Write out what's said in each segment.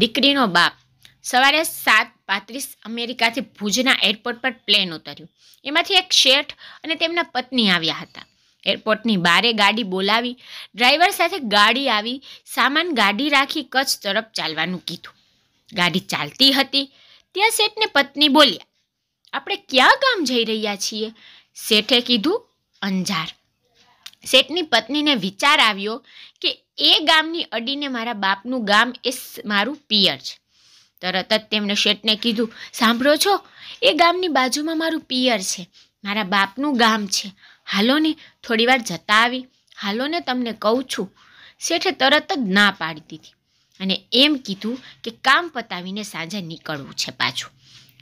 દીકરીનો બાપ સવારે સાત પાંત્રીસ અમેરિકાથી ભુજના એરપોર્ટ પર પ્લેન ઉતર્યું એમાંથી એક શેઠ અને તેમના પત્ની આવ્યા હતા એરપોર્ટની બારે ગાડી બોલાવી ડ્રાઈવર સાથે ગાડી આવી સામાન ગાડી રાખી કચ્છ તરફ ચાલવાનું કીધું ગાડી ચાલતી હતી ત્યાં શેઠને પત્ની બોલ્યા આપણે ક્યાં કામ જઈ રહ્યા છીએ શેઠે કીધું અંજાર શેઠની પત્નીને વિચાર આવ્યો કે એ ગામની અડીને મારા બાપનું ગામ એ મારું પિયર છે તરત જ તેમણે શેઠને કીધું સાંભળો છો એ ગામની બાજુમાં મારું પિયર છે મારા બાપનું ગામ છે હાલો ને થોડીવાર જતા આવી હાલો ને તમને કહું છું શેઠે તરત જ ના પાડી દીધી અને એમ કીધું કે કામ પતાવીને સાંજે નીકળવું છે પાછું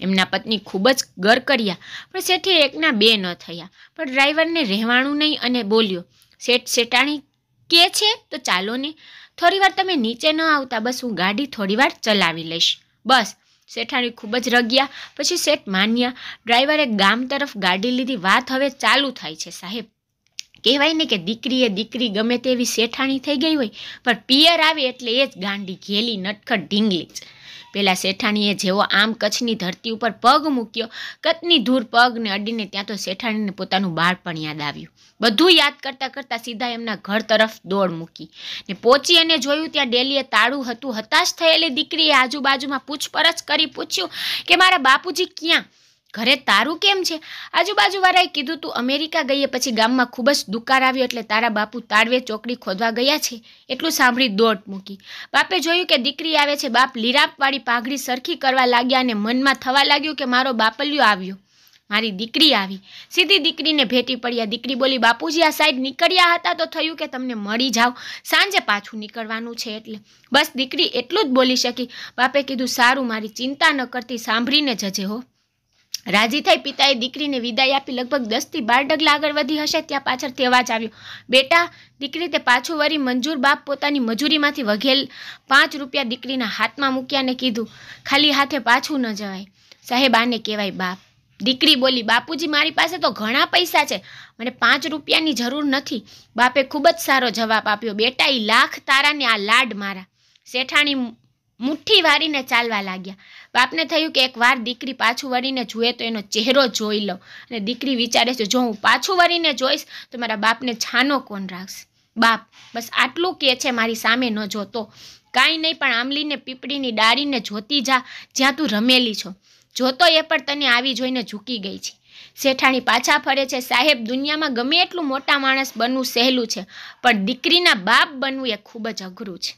એમના પત્ની ખૂબ જ ગરકર્યા પણ શેઠે એકના બે ન થયા પણ ડ્રાઈવરને રહેવાનું નહીં અને બોલ્યો શેઠ શેટાણી કે છે તો ચાલો ને થોડીવાર તમે નીચે ન આવતા બસ હું ગાડી થોડીવાર ચલાવી લઈશ બસ શેઠાણી ખૂબ જ રગ્યા પછી શેઠ માન્યા ડ્રાઈવરે ગામ તરફ ગાડી લીધી વાત હવે ચાલુ થાય છે સાહેબ કહેવાય ને કે દીકરીએ દીકરી ગમે તેવી શેઠાણી થઈ ગઈ હોય પણ પિયર આવે એટલે એ જ ગાંડી ઘેલી નટખટ ઢીંગલી જ પેલા શેઠાણીએ જેવો આમ કચ્છની ધરતી ઉપર પગ મૂક્યો કચ્છની ધૂર પગને અડીને ત્યાં તો શેઠાણીને પોતાનું બાળપણ યાદ આવ્યું બધું યાદ કરતાં કરતાં સીધા એમના ઘર તરફ દોડ મૂકી ને પહોંચી અને જોયું ત્યાં ડેલીએ તાળું હતું હતાશ થયેલી દીકરીએ આજુબાજુમાં પૂછપરછ કરી પૂછ્યું કે મારા બાપુજી ક્યાં ઘરે તારું કેમ છે આજુબાજુવાળાએ કીધું તું અમેરિકા ગઈએ પછી ગામમાં ખૂબ જ દુકાળ આવ્યો એટલે તારા બાપુ તાળવે ચોકડી ખોદવા ગયા છે એટલું સાંભળી દોટ મૂકી બાપે જોયું કે દીકરી આવે છે બાપ લીરાપવાળી પાઘડી સરખી કરવા લાગ્યા અને મનમાં થવા લાગ્યું કે મારો બાપલિયો આવ્યો મારી દીકરી આવી સીધી દીકરીને ભેટી પડ્યા દીકરી બોલી બાપુજી આ સાઈડ નીકળ્યા હતા તો થયું કે તમને મળી જાઓ સાંજે પાછું નીકળવાનું છે એટલે બસ દીકરી એટલું જ બોલી શકી બાપે કીધું સારું મારી ચિંતા ન કરતી સાંભળીને જજે હો રાજી થઈ પિતાએ દીકરીને વિદાય આપી લગભગ દસથી બાર ડગલા આગળ વધી હશે ત્યાં પાછળથી અવાજ આવ્યો બેટા દીકરી તે પાછું વળી મંજૂર બાપ પોતાની મજૂરીમાંથી વઘેલ પાંચ રૂપિયા દીકરીના હાથમાં મૂક્યા ને કીધું ખાલી હાથે પાછું ન જવાય સાહેબ આને કહેવાય બાપ દીકરી બોલી બાપુજી મારી પાસે તો ઘણા પૈસા છે મને પાંચ રૂપિયાની જરૂર નથી બાપે ખૂબ જ સારો જવાબ આપ્યો બેટા એ લાખ તારાને આ લાડ મારા શેઠાણી મુઠ્ઠી વાળીને ચાલવા લાગ્યા બાપને થયું કે એકવાર દીકરી પાછું વળીને જુએ તો એનો ચહેરો જોઈ લઉં અને દીકરી વિચારે છે જો હું પાછું વળીને જોઈશ તો મારા બાપને છાનો કોણ રાખશ બાપ બસ આટલું કે છે મારી સામે ન જોતો કાંઈ નહીં પણ આંબલીને પીપળીની ડાળીને જોતી જા જ્યાં તું રમેલી છો જોતો એ પણ તને આવી જોઈને ઝૂકી ગઈ છે શેઠાણી પાછા ફરે છે સાહેબ દુનિયામાં ગમે એટલું મોટા માણસ બનવું સહેલું છે પણ દીકરીના બાપ બનવું એ ખૂબ જ અઘરું છે